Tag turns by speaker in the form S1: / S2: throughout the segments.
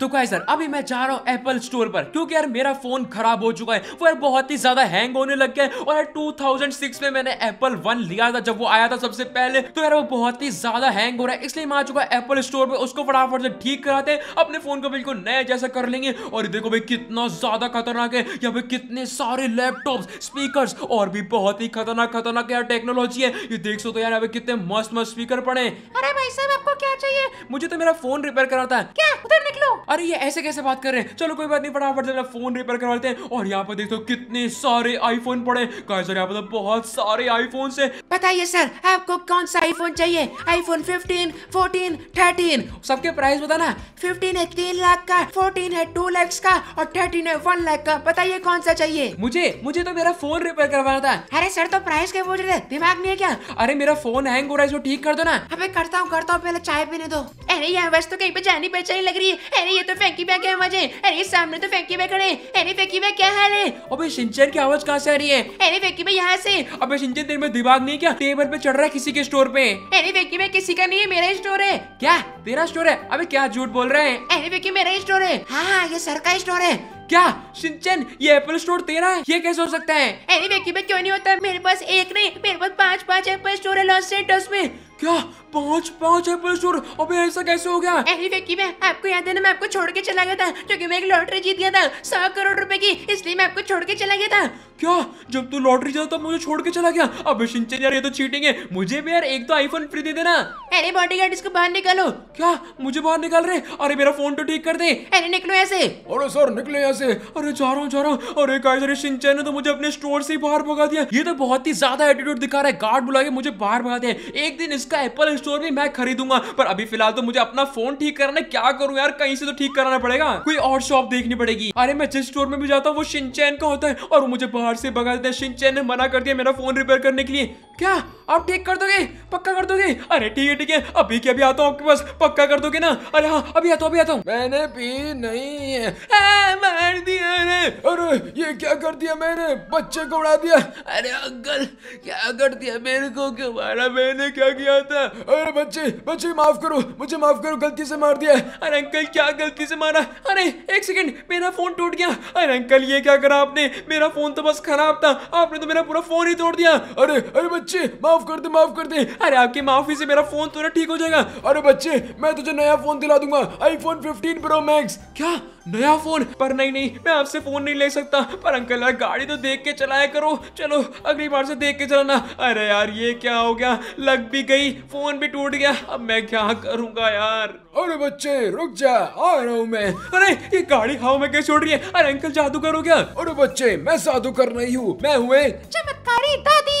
S1: तो गाइस अभी मैं जा रहा हूँ एप्पल स्टोर पर क्योंकि यार मेरा फोन खराब हो चुका है वो यार बहुत ही ज्यादा हैंग होने लग गया है और यार 2006 में मैंने एप्पल वन लिया था जब वो आया था सबसे पहले तो यार वो बहुत ही ज्यादा हैंग हो रहा है इसलिए मैं आ चुका है एप्पल स्टोर पर उसको फटाफट से ठीक कराते हैं अपने फोन को बिल्कुल नया जैसा कर लेंगे और देखो भाई कितना ज्यादा खतरनाक है यहाँ पे कितने सारे लैपटॉप स्पीकर और भी बहुत ही खतरनाक खतरनाक यार टेक्नोलॉजी है ये देख सो तो यार कितने मस्त मस्त स्पीकर पड़े अरे भाई साहब आपको क्या चाहिए मुझे तो मेरा फोन रिपेयर कराता है क्या उधर निकलो अरे ये ऐसे कैसे बात कर रहे हैं चलो कोई बात नहीं फटाफट जरा फोन रिपेयर करवाते हैं और यहाँ पर देख दो तो कितने सारे आईफोन पड़े कहा सर यहाँ पर तो बहुत सारे आईफोन है बताइए सर आपको कौन सा आईफोन चाहिए आईफोन फिफ्टीन फोर्टीन थर्टीन सबके प्राइस बताना फिफ्टीन है तीन लाख का फोर्टीन है टू लैख का और थर्टीन है वन लाख का बताइए कौन सा चाहिए मुझे मुझे तो मेरा फोन रिपेयर करवाना था अरे सर तो प्राइस क्या बोल रहे दिमाग नहीं है क्या अरे मेरा फोन हैंग हो रहा है इसको ठीक कर दो ना अबे करता हूँ करता हूँ पहले चाय पीने दो अरे यहाँ वैसे तो कहीं पे जानी पहचानी लग रही है अरे ये तो फैंकी बैग है मजे अरे सामने तो फैंकी बैग खड़े अरे फैंकी बैग क्या हाल है अबे सिंचन की आवाज कहाँ से आ रही है अरे फैंकी बैग यहाँ से अबे सिंचन तेरे में दिमाग नहीं क्या टेबल पे चढ़ रहा है किसी के स्टोर पे अरे फैंकी बैग किसी का नहीं है मेरा ही स्टोर है क्या तेरा स्टोर है अबे क्या झूठ बोल रहे हैं अरे फैंकी मेरा ही स्टोर है हाँ हाँ ये सर का स्टोर है क्या सिंचन ये एप्पल स्टोर तेरा है ये कैसे हो सकता है अरे फैंकी बैग क्यों नहीं होता मेरे पास एक नहीं मेरे पास पाँच पाँच एप्पल स्टोर है लॉस सेंटर्स में क्या पाँच पाँच एप्पल स्टोर अबे ऐसा कैसे हो गया अरे विक्की मैं आपको याद है ना मैं आपको छोड़ के चला गया था क्योंकि मैं एक लॉटरी जीत गया था सौ करोड़ रुपए की इसलिए मैं आपको छोड़ के चला गया था क्या जब तू लॉटरी जाता तब मुझे छोड़ के चला गया अबे शिंचन यार ये तो चीटिंग है मुझे भी यार एक तो आईफोन फ्री दे देना अरे बॉडीगार्ड इसको बाहर निकालो क्या मुझे बाहर निकाल रहे अरे मेरा फोन तो ठीक कर दे अरे निकलो ऐसे अरे सर निकले ऐसे अरे जा रहा हूँ जा रहा हूँ अरे कायजर शिंचन ने तो मुझे अपने स्टोर से बाहर भगा दिया ये तो बहुत ही ज्यादा एटीट्यूड दिखा रहा है गार्ड बुला के मुझे बाहर भगा दिया एक दिन इस इसका एप्पल स्टोर भी मैं खरीदूंगा पर अभी फिलहाल तो मुझे अपना फोन ठीक कराना क्या करूँ यार कहीं से तो ठीक कराना पड़ेगा कोई और शॉप देखनी पड़ेगी अरे मैं जिस स्टोर में भी जाता हूँ वो सिंचैन का होता है और मुझे बाहर से बगा देते हैं सिंचैन ने मना कर दिया मेरा फोन रिपेयर करने के लिए क्या आप ठीक कर दोगे पक्का दोगे अरे ठीक है ठीक है अभी के अभी आता हूँ आपके पास पक्का कर दोगे ना अरे हाँ अभी आता अभी आता हूँ मैंने भी नहीं है मार दिया अरे अरे ये क्या कर दिया मैंने बच्चे को उड़ा दिया अरे अंकल क्या कर दिया मेरे को क्यों मारा मैंने क्या किया था अरे बच्चे बच्चे माफ करो मुझे माफ करो गलती से मार दिया अरे अंकल क्या गलती से मारा अरे एक सेकंड मेरा फोन टूट गया अरे अंकल ये क्या करा आपने मेरा फोन तो बस खराब था आपने तो मेरा पूरा फोन ही तोड़ दिया अरे अरे बच्चे माफ कर दे माफ कर दे अरे आपके कि माफी से मेरा फोन तुरंत ठीक हो जाएगा अरे बच्चे मैं तुझे नया फोन दिला दूंगा आईफोन 15 प्रो मैक्स क्या नया फोन पर नहीं नहीं मैं आपसे फोन नहीं ले सकता पर अंकल यार गाड़ी तो देख के चलाया करो चलो अगली बार से देख के चलाना अरे यार ये क्या हो गया लग भी गई फोन भी टूट गया अब मैं क्या करूंगा यार अरे बच्चे रुक जा आ रहा हूँ मैं अरे ये गाड़ी हवा में कैसे उड़ रही है अरे अंकल जादू हो गया अरे बच्चे मैं जादू कर रही हूँ मैं हुए चमत्कारी दादी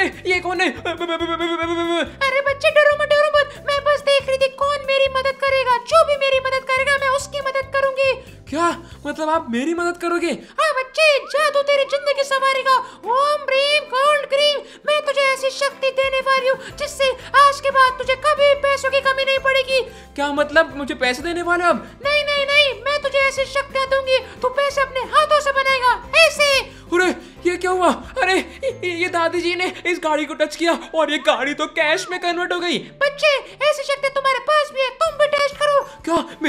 S1: है ये कौन है अरे बच्चे डरो मत डरो मत मैं बस देख रही थी कौन मेरी मदद करेगा जो भी मेरी मदद करेगा मैं उसकी मदद करूंगी क्या मतलब आप मेरी मदद करोगे हाँ बच्चे जादू तेरी जिंदगी सवारी का ओम ब्रीम गोल्ड क्रीम मैं तुझे ऐसी शक्ति देने वाली हूँ जिससे आज के बाद तुझे कभी पैसों की कमी नहीं पड़ेगी क्या मतलब मुझे पैसे देने वाले अब नहीं नहीं नहीं मैं तुझे ऐसी शक्तियाँ दूंगी तू पैसे अपने हाथों से बनाएगा ऐसे ये क्या हुआ अरे ये दादी जी ने इस गाड़ी को टच किया और ये गाड़ी तो कैश में कन्वर्ट हो गई बच्चे ऐसी शक्ति तुम्हारी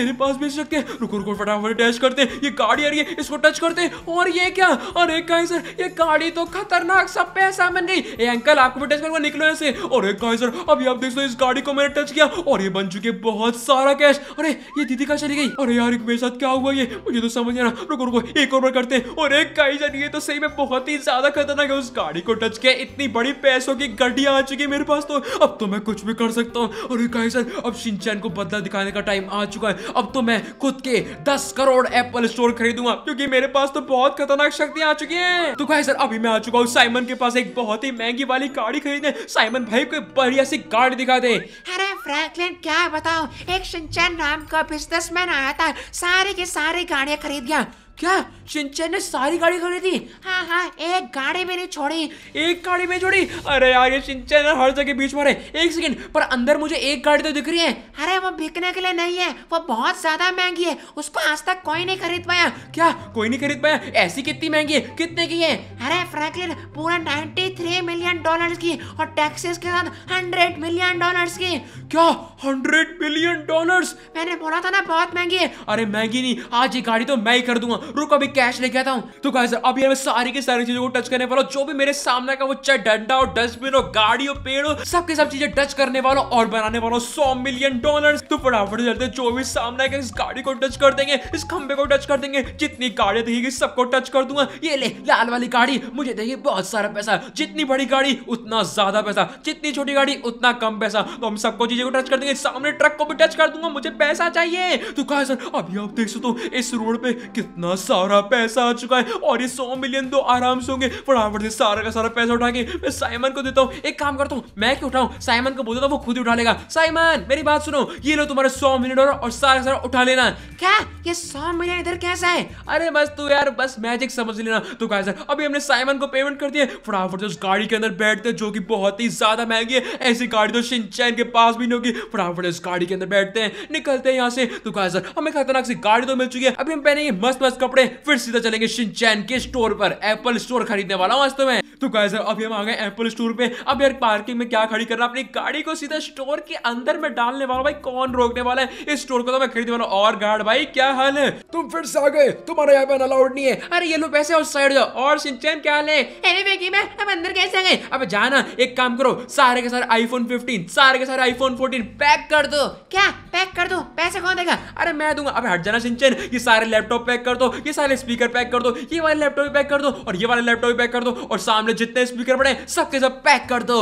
S1: मेरे पास भेज सकते हैं रुको रुको फटाफट डैश करते हैं ये गाड़ी आ रही है इसको टच करते हैं और ये क्या अरे कहीं सर ये गाड़ी तो खतरनाक सब पैसा बन गई ए अंकल आपको भी टच करूंगा निकलो ऐसे और एक कहीं सर अभी आप देख लो इस गाड़ी को मैंने टच किया और ये बन चुके बहुत सारा कैश अरे ये दीदी कहा चली गई अरे यार मेरे साथ क्या हुआ ये मुझे तो समझ आ रहा रुको रुको एक और बार करते और एक कहीं सर ये तो सही में बहुत ही ज्यादा खतरनाक है उस गाड़ी को टच किया इतनी बड़ी पैसों की गड्डी आ चुकी है मेरे पास तो अब तो मैं कुछ भी कर सकता हूँ अरे सर अब सिंचन को बदला दिखाने का टाइम आ चुका है अब तो मैं खुद के दस करोड़ एप्पल स्टोर खरीदूंगा क्योंकि मेरे पास तो बहुत खतरनाक शक्तियां आ चुकी हैं तो गाइस सर अभी मैं आ चुका हूँ साइमन के पास एक बहुत ही महंगी वाली गाड़ी खरीदने साइमन भाई को बढ़िया सी गाड़ी दिखा दे अरे फ्रैंकलिन क्या बताओ एक सिंचन नाम का बिजनेसमैन आया था सारी की सारी गाड़ियाँ खरीद गया क्या चिंचन ने सारी गाड़ी खरीदी हाँ हाँ एक गाड़ी मैंने छोड़ी एक गाड़ी में छोड़ी अरे यार ये शिनचैन हर जगह बीच मारे एक सेकंड पर अंदर मुझे एक गाड़ी तो दिख रही है अरे वो बिकने के लिए नहीं है वो बहुत ज्यादा महंगी है उसको आज तक कोई नहीं खरीद पाया क्या कोई नहीं खरीद पाया ऐसी कितनी महंगी है कितने की है अरे फ्रैंकलिन पूरा नाइन्टी थ्री मिलियन डॉलर की और टैक्सेस के साथ हंड्रेड मिलियन डॉलर की क्या हंड्रेड मिलियन डॉलर मैंने बोला था ना बहुत महंगी है अरे महंगी नहीं आज ये गाड़ी तो मैं ही कर दूंगा रुको अभी कैश लेके आता हूँ तो कहा अभी हमें सारी की सारी चीजों को टच करने वाला जो भी मेरे सामने का वो चाहे डंडा हो डस्टबिन हो गाड़ी हो पेड़ हो सबके सब चीजें टच करने वाला और बनाने वाला सौ मिलियन डॉलर तो फटाफट चलते जो भी सामने का इस गाड़ी को टच कर देंगे इस खंबे को टच कर देंगे जितनी गाड़ी देखेगी सबको टच कर दूंगा ये ले लाल वाली गाड़ी मुझे देगी बहुत सारा पैसा जितनी बड़ी गाड़ी उतना ज्यादा पैसा जितनी छोटी गाड़ी उतना कम पैसा तो हम सबको चीजें को टच कर देंगे सामने ट्रक को भी टच कर दूंगा मुझे पैसा चाहिए तो कहा सर अभी आप देख सकते हो इस रोड पे कितना सारा पैसा आ चुका है और ये सौ मिलियन दो तो आराम से होंगे फटाफट से सारा का सारा पैसा उठा के मैं साइमन को देता हूँ एक काम करता हूँ मैं क्यों उठाऊ साइमन को बोल देता हूँ वो खुद ही उठा लेगा साइमन मेरी बात सुनो ये लो तुम्हारे सौ मिलियन डॉलर और सारा का सारा उठा लेना क्या ये सौ मिलियन इधर कैसा है अरे बस तू यार बस मैजिक समझ लेना तो सर अभी हमने साइमन को पेमेंट कर दिया फटाफट से उस गाड़ी के अंदर बैठते हैं जो कि बहुत ही ज्यादा महंगी है ऐसी गाड़ी तो शिनचैन के पास भी नहीं होगी फटाफट उस गाड़ी के अंदर बैठते हैं निकलते हैं यहाँ से तो सर हमें खतरनाक सी गाड़ी तो मिल चुकी है अभी हम पहनेंगे मस्त मस्त कपड़े फिर सीधा चलेंगे शिनचैन के स्टोर पर एप्पल स्टोर खरीदने वाला हूँ आज तो मैं तो सर अभी हम आ गए एप्पल स्टोर पे अब यार पार्किंग में क्या खड़ी करना अपनी गाड़ी को सीधा स्टोर के अंदर में डालने वाला भाई कौन रोकने वाला है इस स्टोर को तो मैं खरीदने वाला और गार्ड भाई क्या हाल है तुम फिर से आ गए तुम्हारे यहाँ पे अलाउड नहीं है अरे ये लोग पैसे उस साइड जाओ और सिंचैन क्या हाल है मैं अब अंदर कैसे आ गए अब जाना एक काम करो सारे के सारे आईफोन 15 सारे के सारे आईफोन 14 पैक कर दो क्या पैक कर दो पैसे कौन देगा अरे मैं दूंगा अब हट जाना सिंचन ये सारे लैपटॉप पैक कर दो ये सारे स्पीकर पैक कर दो ये वाले लैपटॉप भी पैक कर दो और ये वाले लैपटॉप भी पैक कर दो और सामने जितने स्पीकर पड़े सबके सब पैक कर दो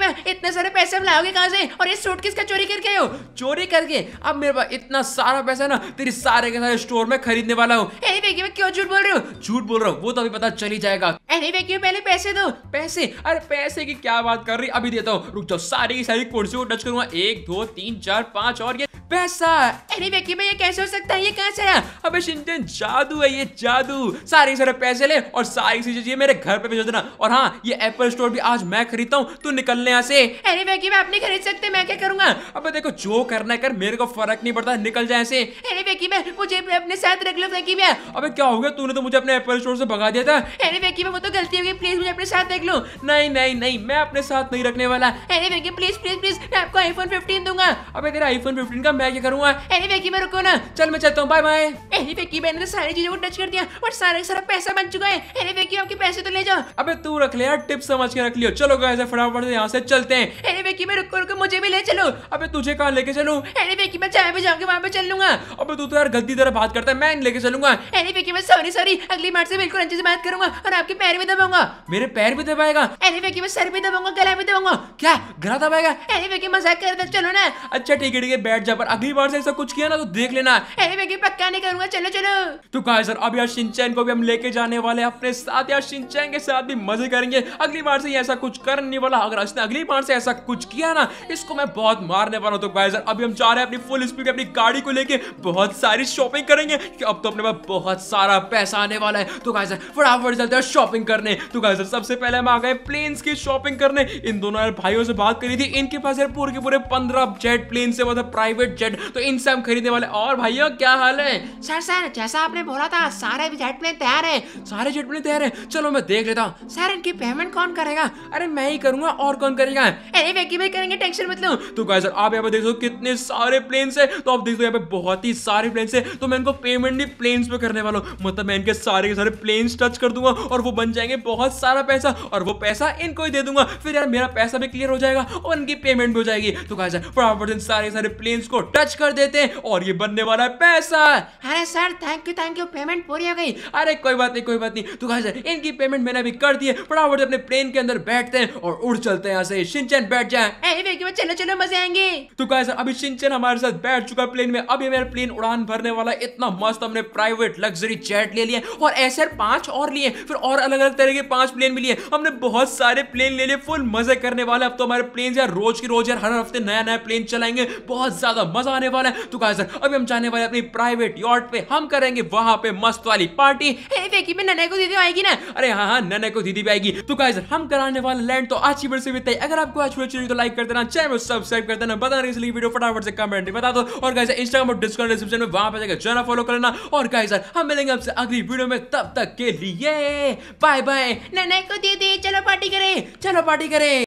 S1: मैं इतने सारे पैसे हम लाओगे कहाँ से और ये सूट किसका चोरी करके हो चोरी करके अब मेरे पास इतना सारा पैसा ना तेरे सारे के सारे स्टोर में खरीदने वाला हूँ अरे मैं क्यों झूठ बोल रही हूँ झूठ बोल रहा हूँ वो तो अभी पता चली जाएगा अरे पहले पैसे दो पैसे अरे पैसे की क्या बात कर रही अभी देता हूँ रुक जाओ सारी की सारी कुर्सी को टच करूंगा एक दो तीन चार पांच और ये पैसा अरे व्यक्ति भाई ये कैसे हो सकता है ये कहाँ से आया अबे शिनचैन जादू है ये जादू सारे सारे पैसे ले और सारी चीजें ये मेरे घर पे भेज देना और हाँ ये एप्पल स्टोर भी आज मैं खरीदता हूँ तू निकलने यहाँ से अरे व्यक्ति भाई आप नहीं खरीद सकते मैं क्या करूंगा अब देखो जो करना है कर मेरे को फर्क नहीं पड़ता निकल जाए ऐसे अरे व्यक्ति भाई मुझे अपने साथ रख लो व्यक्ति भाई अब क्या हो गया तूने तो मुझे अपने एप्पल स्टोर से भगा दिया था अरे व्यक्ति भाई वो तो गलती हो गई प्लीज मुझे अपने साथ देख लो नहीं नहीं नहीं मैं अपने साथ नहीं रखने वाला अरे व्यक्ति प्लीज प्लीज प्लीज मैं आपको आईफोन 15 दूंगा अब तेरा आईफोन 15 का मैं क्या करूंगा अरे वेकी मैं रुको ना चल मैं चलता हूँ बाय बाय अरे वेकी मैंने तो सारी चीजों को टच कर दिया और सारा सारा पैसा बन चुका है अरे वेकी आपके पैसे तो ले जाओ अबे तू रख ले यार टिप समझ के रख लियो चलो गाइस फटाफट से यहाँ से चलते हैं अरे वेकी मैं रुको रुको मुझे भी ले चलो अबे तुझे कहाँ लेके चलूं अरे वेकी मैं चाय पे जाऊंगी वहाँ पे चल लूंगा अबे तू तो यार गलती तरह बात करता है मैं नहीं लेके चलूंगा अरे वेकी मैं सॉरी सॉरी अगली बार से बिल्कुल अच्छे से बात करूंगा और आपके पैर भी दबाऊंगा मेरे पैर भी दबाएगा अरे वेकी मैं सर भी दबाऊंगा गला भी दबाऊंगा क्या गला दबाएगा अरे वेकी मजाक कर चलो ना अच्छा ठीक है ठीक है बैठ जा पर अगली बार से ऐसा कुछ किया ना तो देख लेना पक्का नहीं करूंगा चलो चलो तो कहा सर अब यार सिंचैन को भी हम लेके जाने वाले अपने साथ यार सिंचैन के साथ भी मजे करेंगे अगली बार से ऐसा कुछ करने वाला अगर उसने अगली बार से ऐसा कुछ किया ना इसको मैं बहुत मारने वाला हूँ तो गाइस अभी हम चाह रहे हैं अपनी फुल स्पीड अपनी गाड़ी को लेके बहुत सारी शॉपिंग करेंगे अब तो अपने पास बहुत सारा पैसा आने वाला है तो गाइस फटाफट चलते हैं शॉपिंग करने तो गाइस सबसे पहले हम आ गए प्लेन्स की शॉपिंग करने इन दोनों भाइयों से बात करी थी इनके पास यार पूरे के पूरे पंद्रह जेट प्लेन से मतलब प्राइवेट जेट तो इन सब खरीदने वाले और भाइयों क्या हाल है सर सर जैसा आपने बोला था सारे जेट प्लेन तैयार है सारे जेट प्लेन तैयार है चलो मैं देख लेता हूँ सर इनकी पेमेंट कौन करेगा अरे मैं ही करूंगा और कौन करेगा अरे वेकी भाई करेंगे टेंशन मत लो तो सर आप यहाँ पे देख सो कितने सारे प्लेन है तो आप देख दो यहाँ पे बहुत ही सारे प्लेन है तो मैं इनको पेमेंट भी प्लेन पे करने वाला हूँ मतलब मैं इनके सारे के सारे प्लेन टच कर दूंगा और वो बन जाएंगे बहुत सारा पैसा और वो पैसा इनको ही दे दूंगा फिर यार मेरा पैसा भी क्लियर हो जाएगा और इनकी पेमेंट भी हो जाएगी तो गाइस फटाफट इन सारे सारे प्लेन्स को टच कर देते हैं और ये बनने वाला है पैसा अरे sir thank you thank you payment पूरी हो गई अरे कोई बात नहीं कोई बात नहीं तो कहा सर इनकी पेमेंट मैंने अभी कर दी है फटाफट अपने प्लेन के अंदर बैठते हैं और उड़ चलते हैं यहाँ से बैठ जाए चलो चलो मजे आएंगे तो कहा सर अभी सिंचन हमारे साथ बैठ चुका है प्लेन में अभी मेरा प्लेन उड़ान भरने वाला इतना मस्त हमने प्राइवेट लग्जरी जेट ले लिया और ऐसे पांच और लिए फिर और अलग अलग तरह के पांच प्लेन भी लिए हमने बहुत सारे प्लेन ले लिए फुल मजे करने वाले अब तो हमारे प्लेन यार रोज के रोज यार हर हफ्ते नया नया प्लेन चलाएंगे बहुत ज्यादा मजा आने वाला है तो गाइस अभी हम जाने वाले अपनी प्राइवेट यॉट पे हम करेंगे वहां पे मस्त वाली पार्टी फेंकी मैं नन्हे को दीदी आएगी ना अरे हाँ हाँ नन्हे को दीदी भी आएगी तो गाइस हम कराने वाले लैंड तो आज की से बीते अगर आपको आज वीडियो चाहिए तो लाइक कर देना चैनल सब्सक्राइब कर देना बता रहे इसलिए वीडियो फटाफट से कमेंट बता दो और गाइस इंस्टाग्राम और डिस्कॉर्ड डिस्क्रिप्शन में वहां पर जाकर जाना फॉलो करना और गाइस हम मिलेंगे आपसे अगली वीडियो में तब तक के लिए बाय बाय नन्हे को दीदी चलो पार्टी करें चलो पार्टी करें